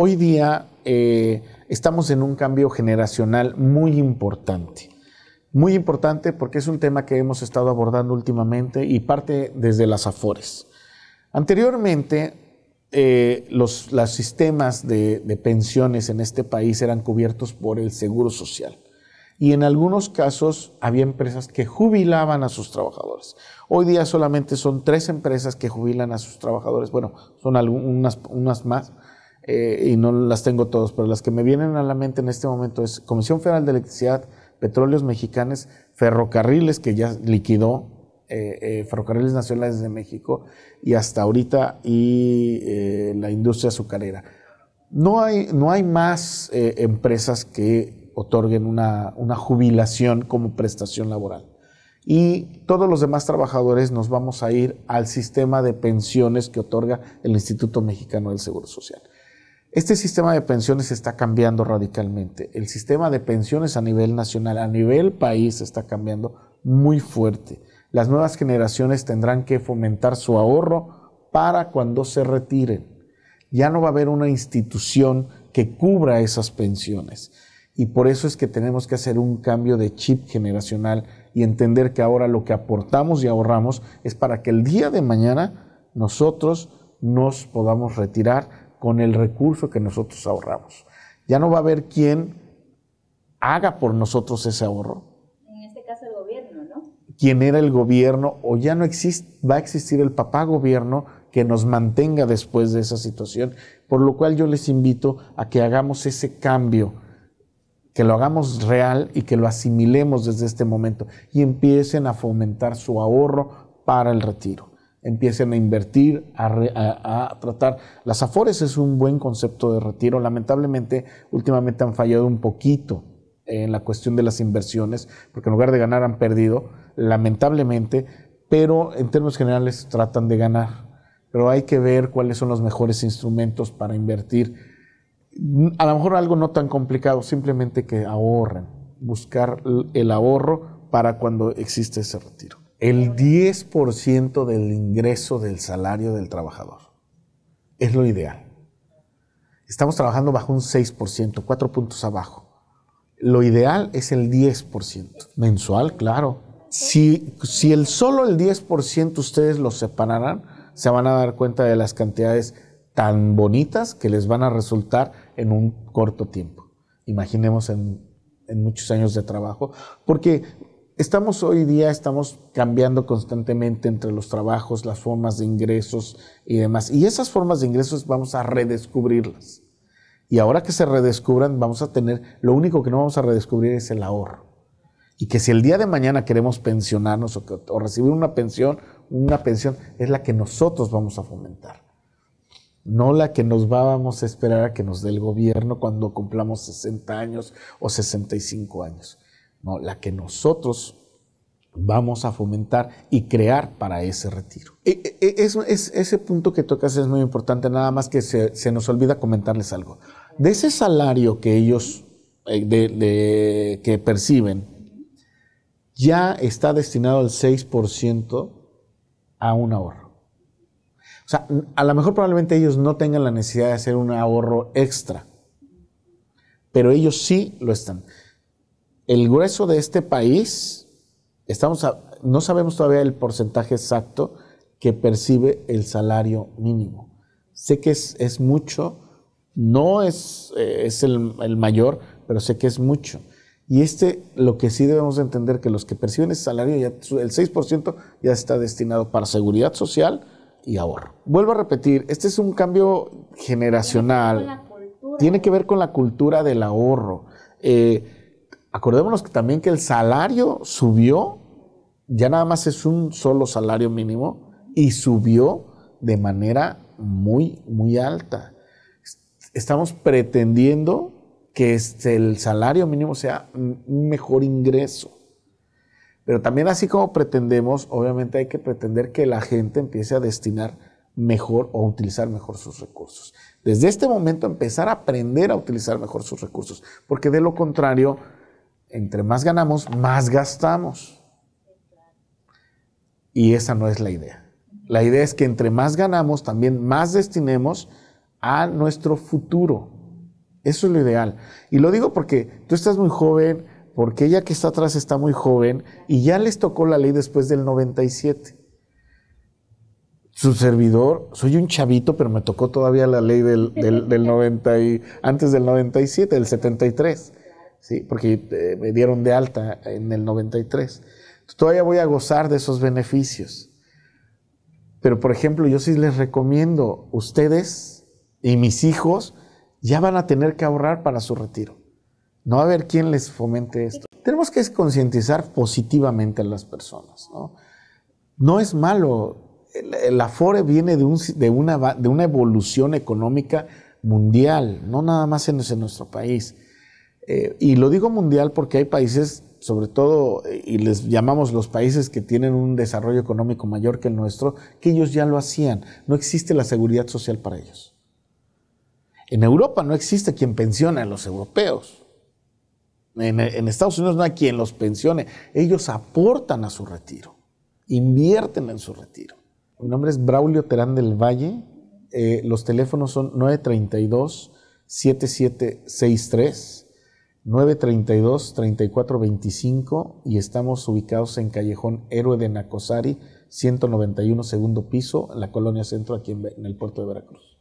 Hoy día eh, estamos en un cambio generacional muy importante. Muy importante porque es un tema que hemos estado abordando últimamente y parte desde las afores. Anteriormente, eh, los, los, sistemas de, pensiones en este país eran cubiertos por el Seguro Social y en algunos casos había empresas que jubilaban a sus trabajadores. Hoy día solamente son tres empresas que jubilan a sus trabajadores, bueno, son algunas unas más, eh, y no las tengo todas, pero las que me vienen a la mente en este momento es Comisión Federal de Electricidad, Petróleos Mexicanos, Ferrocarriles, que ya liquidó, eh, eh, Ferrocarriles Nacionales de México, y hasta ahorita, y la industria azucarera. No hay, no hay más empresas que otorguen una jubilación como prestación laboral y todos los demás trabajadores nos vamos a ir al sistema de pensiones que otorga el Instituto Mexicano del Seguro Social. Este sistema de pensiones está cambiando radicalmente. El sistema de pensiones a nivel nacional, a nivel país, está cambiando muy fuerte. Las nuevas generaciones tendrán que fomentar su ahorro para cuando se retiren. Ya no va a haber una institución que cubra esas pensiones. Y por eso es que tenemos que hacer un cambio de chip generacional y entender que ahora lo que aportamos y ahorramos es para que el día de mañana nosotros nos podamos retirar con el recurso que nosotros ahorramos. Ya no va a haber quien haga por nosotros ese ahorro. En este caso el gobierno, ¿no? Quien era el gobierno o ya no va a existir el papá gobierno que nos mantenga después de esa situación. Por lo cual yo les invito a que hagamos ese cambio, que lo hagamos real y que lo asimilemos desde este momento y empiecen a fomentar su ahorro para el retiro empiecen a invertir, a, tratar. Las afores es un buen concepto de retiro. Lamentablemente, últimamente han fallado un poquito en la cuestión de las inversiones, porque en lugar de ganar han perdido, lamentablemente, pero en términos generales tratan de ganar. Pero hay que ver cuáles son los mejores instrumentos para invertir. A lo mejor algo no tan complicado, simplemente que ahorren, buscar el ahorro para cuando existe ese retiro el 10% del ingreso del salario del trabajador. Es lo ideal. Estamos trabajando bajo un 6%, cuatro puntos abajo. Lo ideal es el 10%. Mensual, claro. Si, si el solo el 10% ustedes lo separarán se van a dar cuenta de las cantidades tan bonitas que les van a resultar en un corto tiempo. Imaginemos en, en muchos años de trabajo, porque Estamos hoy día, estamos cambiando constantemente entre los trabajos, las formas de ingresos y demás. Y esas formas de ingresos vamos a redescubrirlas. Y ahora que se redescubran, vamos a tener, lo único que no vamos a redescubrir es el ahorro. Y que si el día de mañana queremos pensionarnos o, recibir una pensión, una pensión es la que nosotros vamos a fomentar. No la que nos vamos a esperar a que nos dé el gobierno cuando cumplamos 60 años o 65 años la que nosotros vamos a fomentar y crear para ese retiro. E, e, e, ese punto que tocas es muy importante, nada más que se, nos olvida comentarles algo. De ese salario que ellos eh, que perciben, ya está destinado el 6% a un ahorro. O sea, a lo mejor probablemente ellos no tengan la necesidad de hacer un ahorro extra, pero ellos sí lo están el grueso de este país, estamos no sabemos todavía el porcentaje exacto que percibe el salario mínimo. Sé que es, mucho, no es, eh, el, mayor, pero sé que es mucho. Y este, lo que sí debemos entender, que los que perciben ese salario, el 6% ya está destinado para seguridad social y ahorro. Vuelvo a repetir, este es un cambio generacional. Tiene que ver con la cultura, del ahorro. Eh, acordémonos que también que el salario subió, ya nada más es un solo salario mínimo, y subió de manera muy, muy alta. Estamos pretendiendo que el salario mínimo sea un mejor ingreso. Pero también así como pretendemos, obviamente hay que pretender que la gente empiece a destinar mejor o utilizar mejor sus recursos. Desde este momento empezar a aprender a utilizar mejor sus recursos, porque de lo contrario entre más ganamos, más gastamos. Y esa no es la idea. La idea es que entre más ganamos, también más destinemos a nuestro futuro. Eso es lo ideal. Y lo digo porque tú estás muy joven, porque ella que está atrás está muy joven y ya les tocó la ley después del 97. Su servidor, soy un chavito, pero me tocó todavía la ley del, del, del 90 y, antes del 97, del 73. ¿sí? porque eh, me dieron de alta en el 93. todavía voy a gozar de esos beneficios. Pero, por ejemplo, yo sí les recomiendo, ustedes y mis hijos ya van a tener que ahorrar para su retiro. No va a haber quien les fomente esto. Tenemos que concientizar positivamente a las personas. No, es malo. La FORE viene de, una, evolución económica mundial, no nada más en nuestro país. Eh, y lo digo mundial porque hay países, sobre todo, eh, y les llamamos los países que tienen un desarrollo económico mayor que el nuestro, que ellos ya lo hacían. No existe la seguridad social para ellos. En Europa no existe quien pensione a los europeos. En, Estados Unidos no hay quien los pensione. Ellos aportan a su retiro, invierten en su retiro. Mi nombre es Braulio Terán del Valle. Eh, los teléfonos son 932-7763 932-3425 y estamos ubicados en Callejón Héroe de Nacosari, 191 segundo piso, la colonia centro, aquí en el puerto de Veracruz.